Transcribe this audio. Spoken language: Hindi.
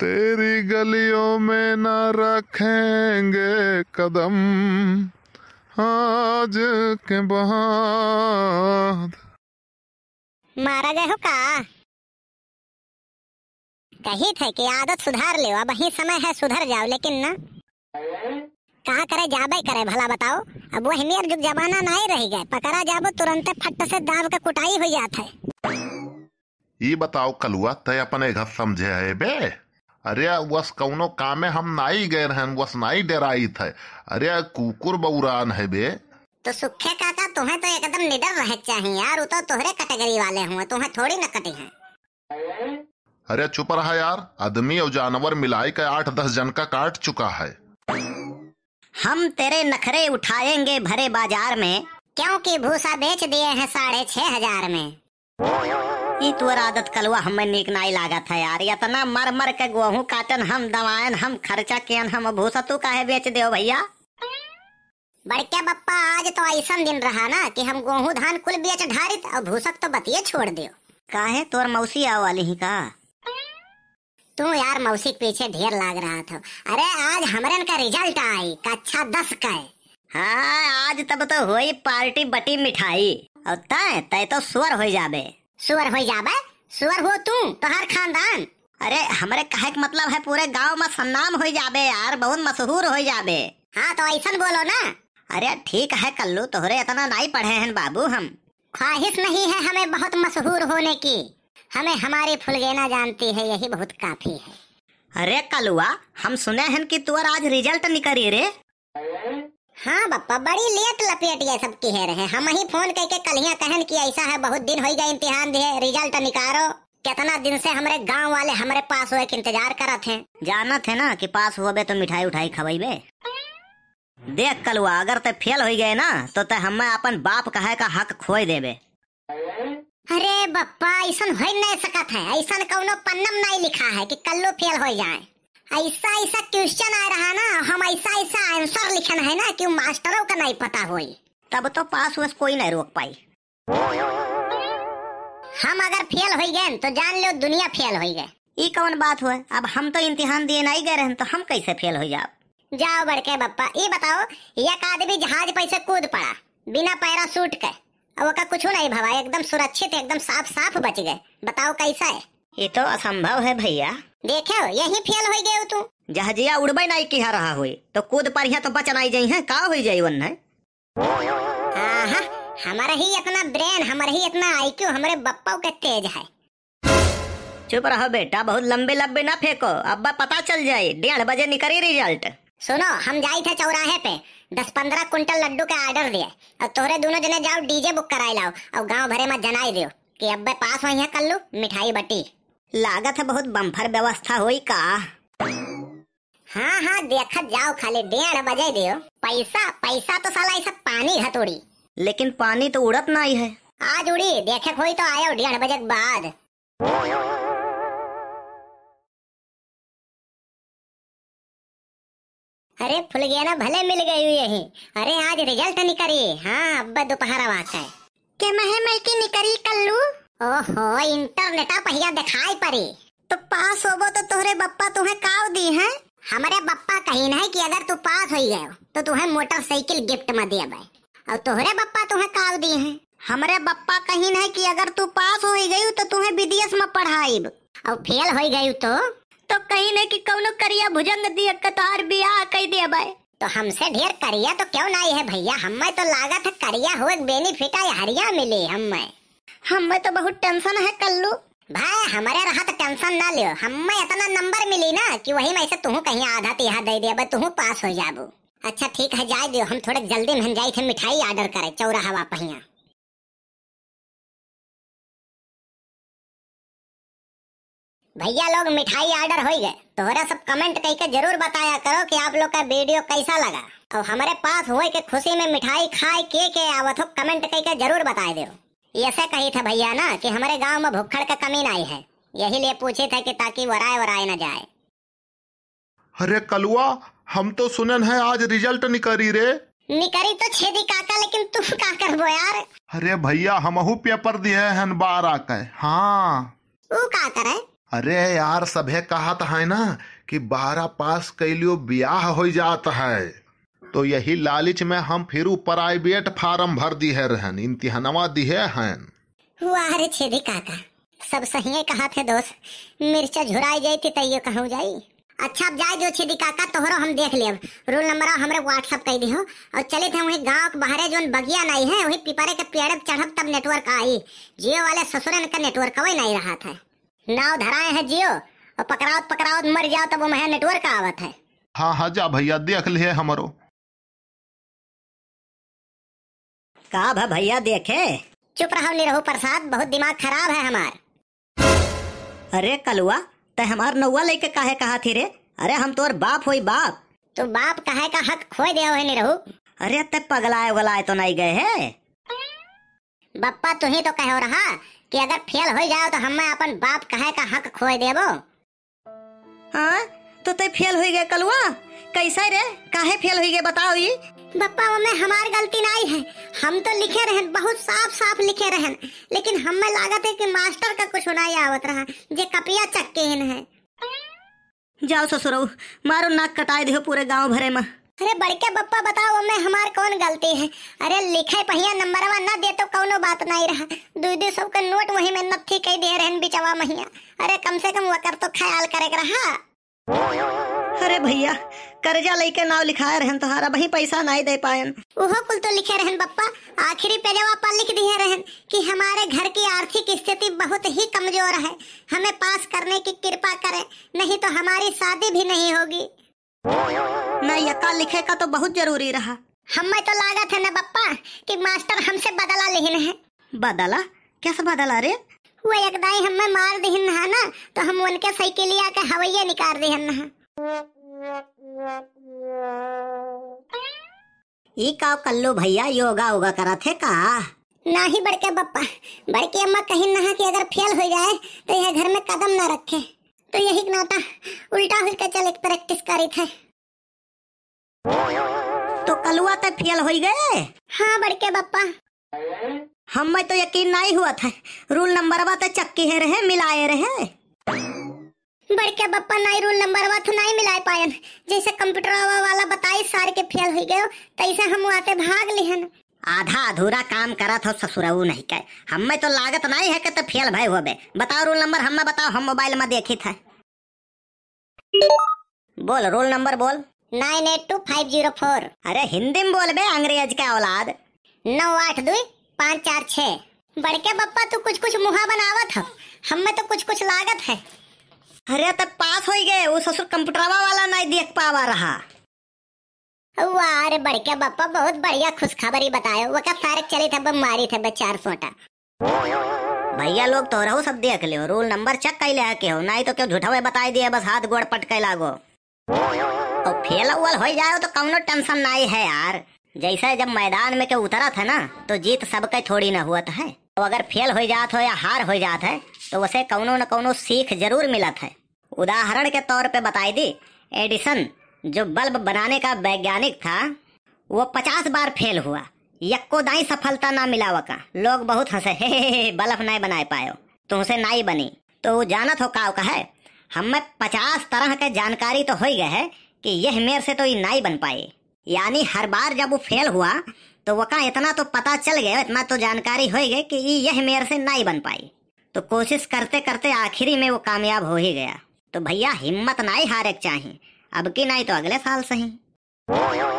तेरी गलियों में न रखेंगे कदम आज के बाद मारा गए का कही थे कि आदत सुधार ले अब ही समय है सुधर जाओ लेकिन ना कहा करे जाबे करे भला बताओ अब वो हिमियर जो जमाना ना ही रह गए पकड़ा जाबो तुरंत फट से दाब का कुटाई हो जाता है ये बताओ कलुआ तय अपने घर समझे है बे अरे वस कौनो कामे हम नाई गए रहन वस नाई डेराई थे अरे कुकुर बउरान है बे तो सुखे काका तुम्हें तो एकदम निडर रह चाहिए यार तो तोहरे कैटेगरी वाले हुए तुम्हें थोड़ी न कटी है अरे चुप रहा यार आदमी और जानवर मिलाई के आठ दस जन का काट चुका है हम तेरे नखरे उठाएंगे भरे बाजार में क्योंकि भूसा बेच दिए हैं साढ़े छह हजार में ई तोर आदत कलवा हमें निक नाई लागत है यार इतना मर मर के गोहू काटन हम दवायन हम खर्चा के हम भूसा तू काहे बेच दे भैया बड़के बप्पा आज तो ऐसा दिन रहा ना कि हम गोहू धान कुल बेच ढारित और भूसक तो बतिए छोड़ दियो काहे तोर मौसी आ वाली ही का तू यार मौसी के पीछे ढेर लाग रहा था अरे आज हमारे का रिजल्ट आई कक्षा दस का हाँ आज तब तो हुई पार्टी बटी मिठाई और तय तय तो स्वर हो जाबे सुअर हो जाब सुअर हो तू तोहार खानदान अरे हमारे कहे के मतलब है पूरे गांव में सन्नाम हो जाबे यार बहुत मशहूर हो जाबे हाँ तो ऐसा बोलो ना अरे ठीक है कल्लू तुहरे इतना नहीं पढ़े हैं बाबू हम ख्वाहिश नहीं है हमें बहुत मशहूर होने की हमें हमारी फुलगेना जानती है यही बहुत काफी है अरे कलुआ हम सुने हैं कि तुअर आज रिजल्ट निकली रे हाँ बापा बड़ी लेट लपेट गए सब हेर रहे हम ही फोन करके कलिया कहन की ऐसा है बहुत दिन हो गया इम्तिहान दिए रिजल्ट निकालो कितना दिन से हमारे गांव वाले हमारे पास हुए इंतजार रहे हैं जाना थे ना कि पास हुए तो मिठाई उठाई खबेबे देख कलुआ अगर ते फेल हो गए ना तो ते हमें अपन बाप कहे का हक खोए देवे अरे बप्पा ऐसा हो नहीं सकता है ऐसा कौनो पन्नम नहीं लिखा है कि कल्लू फेल हो जाए ऐसा ऐसा क्वेश्चन आ रहा ना हम ऐसा ऐसा आंसर लिखना है ना कि मास्टरों का नहीं पता हो तब तो पास वस कोई नहीं रोक पाई हम अगर फेल हो गए तो जान लो दुनिया फेल हो गए ये कौन बात हुआ अब हम तो इम्तिहान दिए नहीं गए रहे तो हम कैसे फेल हो जाओ जाओ बड़के बप्पा ये बताओ एक आदमी जहाज पैसे कूद पड़ा बिना पैरा सूट के और कुछ नहीं भवा एकदम सुरक्षित एकदम साफ साफ बच गए बताओ कैसा है ये तो असंभव है भैया देखो यही फेल हो गयो तू जहाजिया उड़बे नहीं की रहा हुई तो कूद पर तो बचना ही जाई है का हो जाई वन है हमारा ही इतना ब्रेन हमारा ही इतना आईक्यू हमारे बप्पा के तेज है चुप रहो बेटा बहुत लंबे लंबे ना फेंको अब पता चल जाए डेढ़ बजे निकली रिजल्ट सुनो हम जाए थे चौराहे पे दस पंद्रह कुंटल लड्डू का ऑर्डर दिए और तोरे दोनों जने जाओ डीजे बुक कराई लाओ और गांव भरे में जनाई दियो कि अब पास वही है कल्लू मिठाई बटी लागत है बहुत बम्फर व्यवस्था हुई का हाँ हाँ देखा जाओ खाली डेढ़ बजे दियो पैसा पैसा तो साला ऐसा पानी है थोड़ी लेकिन पानी तो उड़त नहीं है आज उड़ी देखे कोई तो आयो डेढ़ बजे बाद अरे फुल गया ना भले मिल गई हुई यही अरे आज रिजल्ट निकली हाँ अब दोपहर आवाज है के महे मैं की निकली कल्लू ओहो इंटरनेट पहिया दिखाई पड़ी तो पास होबो तो तोहरे बप्पा तुम्हें काव दी है हमारे बप्पा कहीं नहीं कि अगर तू पास हो गयो तो तुम्हें मोटरसाइकिल गिफ्ट में दे भाई और तोहरे बप्पा तुम्हें काव दी है हमारे बप्पा कहीं नहीं कि अगर तू पास हो गयी तो तुम्हें विदेश में पढ़ाईब और फेल हो गयी तो तो कहीं न कि कौनो करिया भुजंग दिया कतार बियाह कह दे भाई तो हमसे ढेर करिया तो क्यों नहीं है भैया हमें तो लागत है करिया हो एक बेनिफिट हरिया मिली हमें हमें तो बहुत टेंशन है कल्लू भाई हमारे रहा तो टेंशन ना लियो हमें इतना नंबर मिली ना कि वही मैं से कहीं आधा तिहा दे दिया तुहू पास हो जाबू अच्छा ठीक है जाए दियो हम थोड़े जल्दी में जाए थे मिठाई ऑर्डर करे चौरा हवा पहिया भैया लोग मिठाई ऑर्डर हो गए तोहरा सब कमेंट करके जरूर बताया करो कि आप लोग का वीडियो कैसा लगा और हमारे पास हो के खुशी में मिठाई खाए के के आवत हो कमेंट करके जरूर बताए दो ऐसा कही था भैया ना कि हमारे गांव में भुक्खड़ का कमी नहीं है यही लिए पूछे थे कि ताकि वराए वराय ना जाए अरे कलुआ हम तो सुनन है आज रिजल्ट निकरी रे निकरी तो छेदी काका लेकिन तुम का कर वो यार अरे भैया हम अहू पेपर दिए हैं बारह आके हाँ वो का करे अरे यार सभे कहत है ना कि बारह पास कैलियो ब्याह हो जाता है तो यही लालच में हम फिर प्राइवेट फार्म भर दी है रहन इम्तिहानवा दी है हैं काका सब सही है कहा थे दोस्त मिर्चा झुराई जाई थी तैयो तो कहा जाई अच्छा अब जाए जो छेदी काका तोहरो हम देख लेब रोल नंबर हमरे व्हाट्सअप कर दी हो और चले थे वही गांव के बाहर जो बगिया नहीं है वही पिपरे के पेड़ चढ़ब तब नेटवर्क आई जियो वाले ससुरन का नेटवर्क वही नहीं रहा था नाव धराए हैं जियो और पकड़ाओ पकड़ाओ मर जाओ तब वो नेटवर्क आवत है हाँ हाँ जा भैया देख ले हमारो का भा भैया देखे चुप रहो निरहु प्रसाद बहुत दिमाग खराब है हमार अरे कलुआ ते हमार नौवा लेके काहे कहा थी रे अरे हम तोर बाप हो बाप तो बाप कहे का हक खोए दे है निरहु अरे ते पगलाए वलाए तो नहीं गए है बप्पा तू ही तो कहो रहा कि अगर फेल हो जाओ तो हमें अपन बाप कहे का हक खोए देबो हाँ तो ते फेल हो गए कलुआ कैसे रे काहे फेल हो गए बताओ ये बप्पा हमें हमारी गलती नहीं है हम तो लिखे रहन बहुत साफ साफ लिखे रहन लेकिन हमें लागत है कि मास्टर का कुछ होना ही आवत रहा जे कपिया चक्के है जाओ ससुरऊ मारो नाक कटाए दियो पूरे गांव भरे में अरे बड़के बप्पा बताओ हमें हमार कौन गलती है अरे लिखे पहिया नंबरवा ना दे तो कौनो बात नहीं रहा दो दो सब का नोट वही में नथी कह दे रहे बिचवा महिया अरे कम से कम वकर तो ख्याल करे रहा अरे भैया कर्जा लेके नाव लिखाए रहन तोहारा वही पैसा नहीं दे पायन उहो कुल तो लिखे रहन पप्पा आखिरी पहले अपन लिख दिए रहन कि हमारे घर की आर्थिक स्थिति बहुत ही कमजोर है हमें पास करने की कृपा करें नहीं तो हमारी शादी भी नहीं होगी नहीं यका लिखे का तो बहुत जरूरी रहा हमें तो लागत है ना पप्पा कि मास्टर हमसे बदला लेहिन है बदला कैसे बदला रे हुआ यकदाई हम्मे मार दिन है ना तो हम उनके साइकिलिया के हवैया निकाल दिहिन हा ये का कल्लू भैया योगा होगा करा थे का ना नाही बड़के बप्पा बड़की अम्मा कहीं ना कि अगर फेल हो जाए तो यह घर में कदम ना रखे तो यही नाता उल्टा हुई का चल एक प्रैक्टिस करी थे तो कलुआ तक फेल हो गए हाँ बड़के बप्पा हमें तो यकीन नहीं हुआ था रूल नंबर वा तो चक्की है रहे मिलाए रहे बड़के बप्पा नहीं रूल नंबर वा तो नहीं मिलाए पायन जैसे कंप्यूटर वा वाला बताई सारे के फेल हो गए तैसे हम आते भाग लिहन आधा अधूरा काम करत हो ससुरऊ नहीं कहे हमें तो लागत नहीं है कि तो फेल भाई होबे बताओ रोल नंबर हमें बताओ हम मोबाइल में देखी था बोल रोल नंबर बोल nine eight two five zero four अरे हिंदी में बोल बे अंग्रेज का औलाद नौ आठ दुई पाँच चार छः बड़के पप्पा तू कुछ कुछ मुहा बनावा था हम में तो कुछ कुछ लागत है अरे तब पास हो गए वो ससुर कंप्यूटरवा वाला नहीं देख पावा रहा वाह अरे बड़के पप्पा बहुत बढ़िया खुशखबरी बतायो क्या फर्क चली था मारी था बेचार फोटा भैया लोग तो रहो सब देख लियो रूल नंबर चेक कर ले के हो नहीं तो क्यों झूठा बता दिए बस हाथ गोड़ पटके लागो और फेल उल हो जाओ तो कौनो टेंशन नहीं है यार जैसे जब मैदान में के उतरा था ना तो जीत सबके थोड़ी ना हुआ है तो अगर फेल हो जात हो या हार हो जात है तो उसे कौनो न कौनो सीख जरूर मिलत है उदाहरण के तौर पे बताई दी एडिसन जो बल्ब बनाने का वैज्ञानिक था वो पचास बार फेल हुआ यक्को दाई सफलता ना मिला वका लोग बहुत हंसे हे, हे, हे बल्ब नहीं बना पायो तुमसे तो नाई बनी तो वो जानत हो काव का है हमें पचास तरह के जानकारी तो हो गए है कि यह मेरे से तो ये नाई बन पाई यानी हर बार जब वो फेल हुआ तो वो कहा इतना तो पता चल गया इतना तो जानकारी हो गई कि यह मेयर से नहीं बन पाई तो कोशिश करते करते आखिरी में वो कामयाब हो ही गया तो भैया हिम्मत ना ही हारे चाहे अब की ही तो अगले साल सही